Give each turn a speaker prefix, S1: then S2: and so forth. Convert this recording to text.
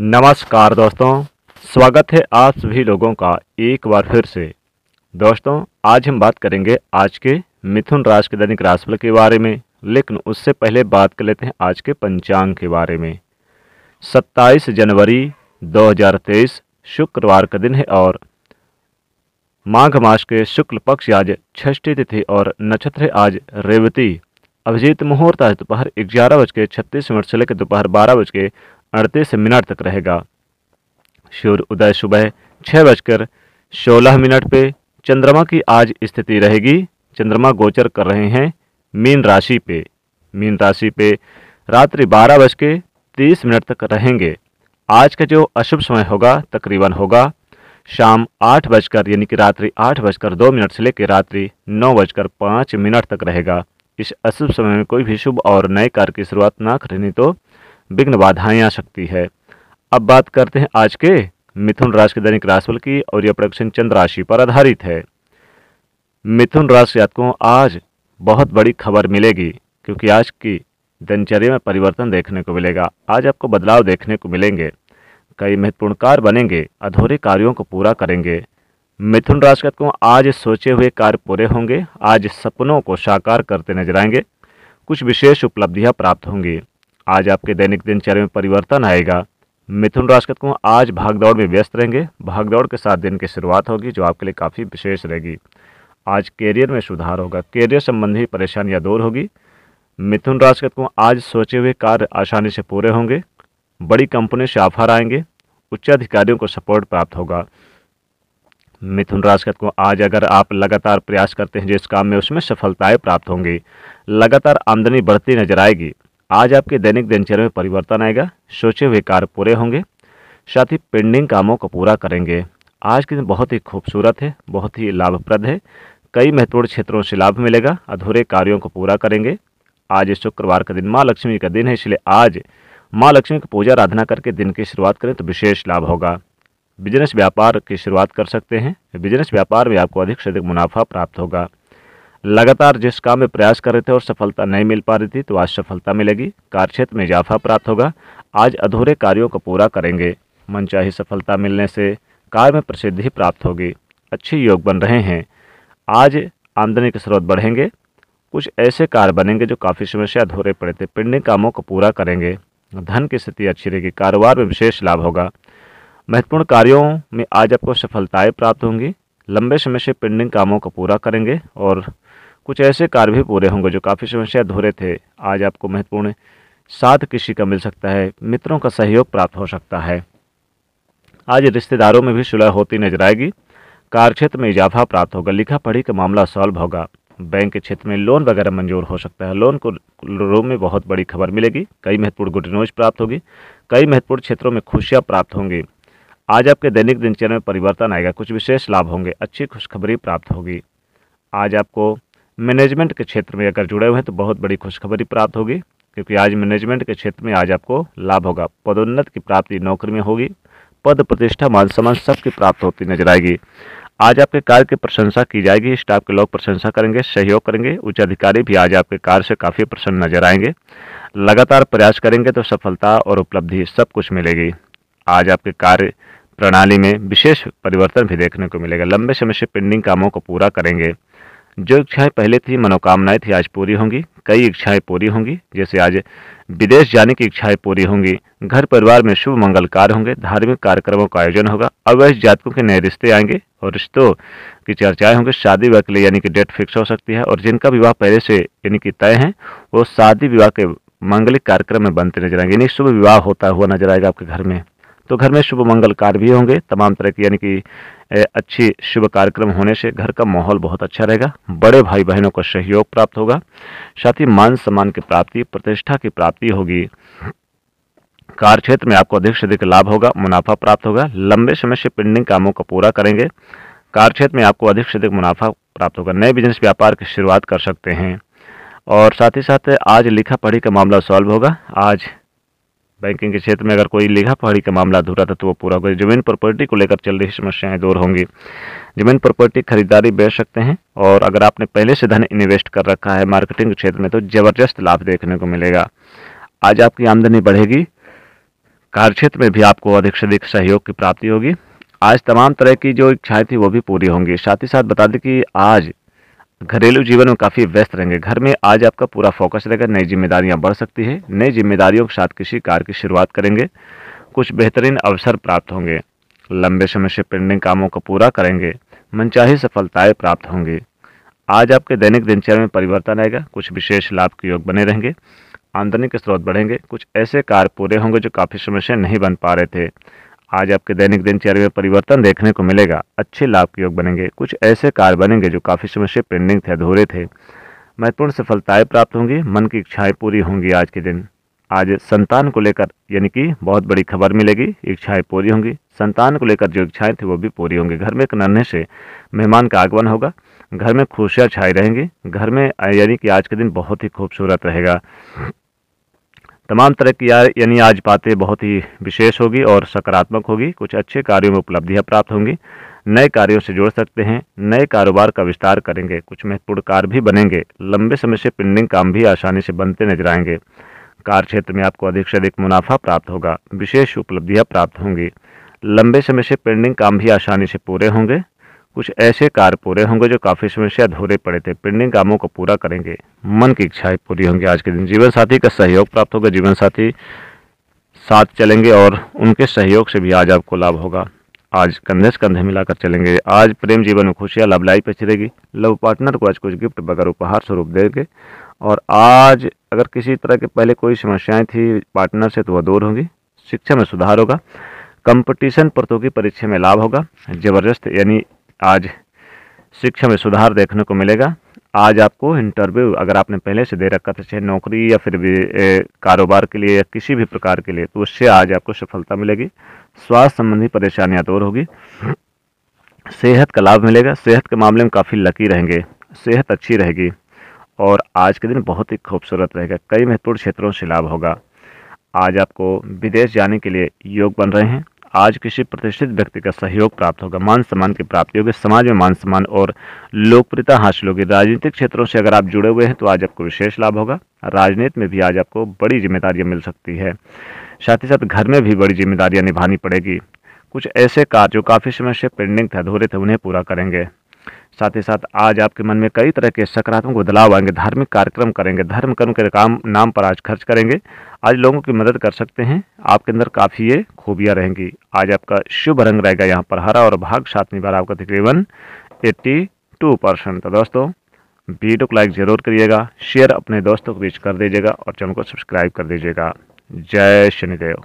S1: नमस्कार दोस्तों स्वागत है आप सभी लोगों का एक बार फिर से दोस्तों आज हम बात करेंगे आज के मिथुन राशि के दैनिक राशिफल के बारे में लेकिन उससे पहले बात कर लेते हैं आज के पंचांग के बारे में 27 जनवरी 2023 शुक्रवार का दिन है और माघ मास के शुक्ल पक्ष आज छठी तिथि और नक्षत्र आज रेवती अभिजीत मुहूर्त आज दोपहर ग्यारह बज के छत्तीस मिनट से लेकर दोपहर बारह बज के अड़तीस मिनट तक रहेगा सूर्य उदय सुबह छः बजकर सोलह मिनट पे चंद्रमा की आज स्थिति रहेगी चंद्रमा गोचर कर रहे हैं मीन राशि पे मीन राशि पे रात्रि बारह बज के तीस मिनट तक रहेंगे आज का जो अशुभ समय होगा तकरीबन होगा शाम आठ बजकर यानी कि रात्रि आठ बजकर दो मिनट से लेकर रात्रि नौ बजकर पाँच मिनट तक रहेगा इस अशुभ समय में कोई भी शुभ और नए कार्य की शुरुआत ना करें तो विघ्न बाधाएं आ सकती है अब बात करते हैं आज के मिथुन राशि के दैनिक राशिफल की और यह प्रोडक्शन चंद्र राशि पर आधारित है मिथुन राशि जातकों आज बहुत बड़ी खबर मिलेगी क्योंकि आज की दिनचर्या में परिवर्तन देखने को मिलेगा आज आपको बदलाव देखने को मिलेंगे कई महत्वपूर्ण कार्य बनेंगे अधूरे कार्यों को पूरा करेंगे मिथुन राशि को आज सोचे हुए कार्य पूरे होंगे आज सपनों को साकार करते नजर आएंगे कुछ विशेष उपलब्धियां प्राप्त होंगी आज आपके दैनिक दिनचर्या में परिवर्तन आएगा मिथुन राशि को आज भागदौड़ में व्यस्त रहेंगे भागदौड़ के साथ दिन की शुरुआत होगी जो आपके लिए काफ़ी विशेष रहेगी आज कैरियर में सुधार होगा कैरियर संबंधी परेशानियां दूर होगी मिथुन राशि को आज सोचे हुए कार्य आसानी से पूरे होंगे बड़ी कंपनी से ऑफर आएंगे उच्च अधिकारियों को सपोर्ट प्राप्त होगा मिथुन राशि को आज अगर आप लगातार प्रयास करते हैं जिस काम में उसमें सफलताएं प्राप्त होंगी लगातार आमदनी बढ़ती नजर आएगी आज आपके दैनिक दिनचर्या में परिवर्तन आएगा सोचे हुए कार्य पूरे होंगे साथ ही पेंडिंग कामों को पूरा करेंगे आज के दिन बहुत ही खूबसूरत है बहुत ही लाभप्रद है कई महत्वपूर्ण क्षेत्रों से लाभ मिलेगा अधूरे कार्यों को पूरा करेंगे आज शुक्रवार का दिन माँ लक्ष्मी का दिन है इसलिए आज माँ लक्ष्मी की पूजा आराधना करके दिन की शुरुआत करें तो विशेष लाभ होगा बिजनेस व्यापार की शुरुआत कर सकते हैं बिजनेस व्यापार में आपको अधिक से अधिक मुनाफा प्राप्त होगा लगातार जिस काम में प्रयास कर रहे थे और सफलता नहीं मिल पा रही थी तो आज सफलता मिलेगी कार्यक्षेत्र में इजाफा प्राप्त होगा आज अधूरे कार्यों को पूरा करेंगे मनचाही सफलता मिलने से कार्य में प्रसिद्धि प्राप्त होगी अच्छे योग बन रहे हैं आज आमदनी के स्रोत बढ़ेंगे कुछ ऐसे कार्य बनेंगे जो काफ़ी समय से अधूरे पड़े थे पिंडिंग कामों को पूरा करेंगे धन की स्थिति अच्छी रहेगी कारोबार में विशेष लाभ होगा महत्वपूर्ण कार्यों में आज आपको सफलताएं प्राप्त होंगी लंबे समय से पेंडिंग कामों को पूरा करेंगे और कुछ ऐसे कार्य भी पूरे होंगे जो काफ़ी समय से अधूरे थे आज आपको महत्वपूर्ण साथ किसी का मिल सकता है मित्रों का सहयोग प्राप्त हो सकता है आज रिश्तेदारों में भी सुलह होती नजर आएगी कार्य क्षेत्र में इजाफा प्राप्त होगा लिखा पढ़ी का मामला सॉल्व होगा बैंक के क्षेत्र में लोन वगैरह मंजूर हो सकता है लोन को रूम में बहुत बड़ी खबर मिलेगी कई महत्वपूर्ण गुड न्यूज प्राप्त होगी कई महत्वपूर्ण क्षेत्रों में खुशियाँ प्राप्त होंगी आज आपके दैनिक दिनचर्या में परिवर्तन आएगा कुछ विशेष लाभ होंगे अच्छी खुशखबरी प्राप्त होगी आज आपको मैनेजमेंट के क्षेत्र में अगर जुड़े हुए हैं तो बहुत बड़ी खुशखबरी प्राप्त होगी क्योंकि आज मैनेजमेंट के क्षेत्र में आज आपको लाभ होगा पदोन्नत की प्राप्ति नौकरी में होगी पद प्रतिष्ठा मान सम्मान सबकी प्राप्त होती नजर आएगी आज आपके कार्य की प्रशंसा की जाएगी स्टाफ के लोग प्रशंसा करेंगे सहयोग करेंगे उच्च अधिकारी भी आज आपके कार्य से काफ़ी प्रसन्न नजर आएंगे लगातार प्रयास करेंगे तो सफलता और उपलब्धि सब कुछ मिलेगी आज आपके कार्य प्रणाली में विशेष परिवर्तन भी देखने को मिलेगा लंबे समय से पेंडिंग कामों को पूरा करेंगे जो इच्छाएं पहले थी मनोकामनाएं थी आज पूरी होंगी कई इच्छाएं पूरी होंगी जैसे आज विदेश जाने की इच्छाएं पूरी होंगी घर परिवार में शुभ मंगल कार्य होंगे धार्मिक कार्यक्रमों का आयोजन होगा अवैध जातकों के नए रिश्ते आएंगे और रिश्तों की चर्चाएं होंगी शादी विवाह के लिए यानी कि डेट फिक्स हो सकती है और जिनका विवाह पहले से यानी कि तय है वो शादी विवाह के मंगलिक कार्यक्रम में बनते नजर आएंगे यानी शुभ विवाह होता हुआ नजर आएगा आपके घर में तो घर में शुभ मंगल कार्य भी होंगे तमाम तरह की यानी कि अच्छी शुभ कार्यक्रम होने से घर का माहौल बहुत अच्छा रहेगा बड़े भाई बहनों का सहयोग प्राप्त होगा साथ ही मान सम्मान की प्राप्ति प्रतिष्ठा की प्राप्ति होगी कार्य क्षेत्र में आपको अधिक से अधिक लाभ होगा मुनाफा प्राप्त होगा लंबे समय से पेंडिंग कामों को पूरा करेंगे कार्य क्षेत्र में आपको अधिक से अधिक मुनाफा प्राप्त होगा नए बिजनेस व्यापार की शुरुआत कर सकते हैं और साथ ही साथ आज लिखा पढ़ी का मामला सॉल्व होगा आज बैंकिंग के क्षेत्र में अगर कोई लिखा पहाड़ी का मामला अधूरा था तो वो पूरा होगा जमीन प्रॉपर्टी को लेकर चल रही समस्याएं दूर होंगी जमीन प्रॉपर्टी खरीदारी बेच सकते हैं और अगर आपने पहले से धन इन्वेस्ट कर रखा है मार्केटिंग के क्षेत्र में तो जबरदस्त लाभ देखने को मिलेगा आज आपकी आमदनी बढ़ेगी कार्य क्षेत्र में भी आपको अधिक से अधिक सहयोग की प्राप्ति होगी आज तमाम तरह की जो इच्छाएं थी वो भी पूरी होंगी साथ ही साथ बता दें कि आज घरेलू जीवन में काफ़ी व्यस्त रहेंगे घर में आज आपका पूरा फोकस रहेगा नई जिम्मेदारियां बढ़ सकती है नई जिम्मेदारियों के साथ किसी कार्य की शुरुआत करेंगे कुछ बेहतरीन अवसर प्राप्त होंगे लंबे समय से पेंडिंग कामों को पूरा करेंगे मनचाही सफलताएं प्राप्त होंगी आज आपके दैनिक दिनचर्या में परिवर्तन आएगा कुछ विशेष लाभ के योग बने रहेंगे आमदनी के स्रोत बढ़ेंगे कुछ ऐसे कार्य पूरे होंगे जो काफ़ी समय से नहीं बन पा रहे थे आज आपके दैनिक दिनचर्या में परिवर्तन देखने को मिलेगा अच्छे लाभ के योग बनेंगे कुछ ऐसे कार्य बनेंगे जो काफ़ी समय से पेंडिंग थे अधूरे थे महत्वपूर्ण सफलताएं प्राप्त होंगी मन की इच्छाएं पूरी होंगी आज के दिन आज संतान को लेकर यानी कि बहुत बड़ी खबर मिलेगी इच्छाएं पूरी होंगी संतान को लेकर जो इच्छाएं थी वो भी पूरी होंगी घर में एक से मेहमान का आगमन होगा घर में खुशियाँ छाई रहेंगी घर में यानी कि आज के दिन बहुत ही खूबसूरत रहेगा तमाम तरह की यानी आज बातें बहुत ही विशेष होगी और सकारात्मक होगी कुछ अच्छे कार्यों में उपलब्धियाँ प्राप्त होंगी नए कार्यों से जोड़ सकते हैं नए कारोबार का विस्तार करेंगे कुछ महत्वपूर्ण कार्य भी बनेंगे लंबे समय से पेंडिंग काम भी आसानी से बनते नजर आएंगे कार क्षेत्र में आपको अधिक से अधिक मुनाफा प्राप्त होगा विशेष उपलब्धियाँ प्राप्त होंगी लंबे समय से पेंडिंग काम भी आसानी से पूरे होंगे कुछ ऐसे कार्य पूरे होंगे जो काफ़ी समय से अधूरे पड़े थे पेंडिंग कामों को पूरा करेंगे मन की इच्छाएं पूरी होंगी आज के दिन जीवन साथी का सहयोग प्राप्त होगा जीवन साथी साथ चलेंगे और उनके सहयोग से भी आज आपको लाभ होगा आज कंधे से कंधे मिलाकर चलेंगे आज प्रेम जीवन में खुशियाँ लाभलाई पे छिड़ेगी लव पार्टनर को आज कुछ गिफ्ट बगैर उपहार स्वरूप देंगे और आज अगर किसी तरह के पहले कोई समस्याएं थी पार्टनर से तो वह दूर होंगी शिक्षा में सुधार होगा कंपटीशन प्रतियोगी तो परीक्षा में लाभ होगा जबरदस्त यानी आज शिक्षा में सुधार देखने को मिलेगा आज आपको इंटरव्यू अगर आपने पहले से दे रखा था चाहे नौकरी या फिर भी कारोबार के लिए या किसी भी प्रकार के लिए तो उससे आज आपको सफलता मिलेगी स्वास्थ्य संबंधी परेशानियां दूर होगी सेहत का लाभ मिलेगा सेहत के मामले में काफ़ी लकी रहेंगे सेहत अच्छी रहेगी और आज के दिन बहुत ही खूबसूरत रहेगा कई महत्वपूर्ण क्षेत्रों से लाभ होगा आज आपको विदेश जाने के लिए योग बन रहे हैं आज किसी प्रतिष्ठित व्यक्ति का सहयोग प्राप्त होगा मान सम्मान की प्राप्ति होगी समाज में मान सम्मान और लोकप्रियता हासिल होगी राजनीतिक क्षेत्रों से अगर आप जुड़े हुए हैं तो आज आपको विशेष लाभ होगा राजनीति में भी आज आपको बड़ी जिम्मेदारियाँ मिल सकती है साथ ही साथ घर में भी बड़ी जिम्मेदारियाँ निभानी पड़ेगी कुछ ऐसे कार्य जो काफ़ी समय से पेंडिंग थे अधूरे थे उन्हें पूरा करेंगे साथ ही साथ आज आपके मन में कई तरह के सकारात्मक बदलाव आएंगे धार्मिक कार्यक्रम करेंगे धर्म कर्म के काम नाम पर आज खर्च करेंगे आज लोगों की मदद कर सकते हैं आपके अंदर काफ़ी ये खूबियाँ रहेंगी आज आपका शुभ रंग रहेगा यहाँ पर हरा और भाग सातवीं बार आपका तकरीबन एट्टी टू परसेंट तो दोस्तों वीडियो को लाइक ज़रूर करिएगा शेयर अपने दोस्तों के बीच कर दीजिएगा और चैनल को सब्सक्राइब कर दीजिएगा जय शनिदेव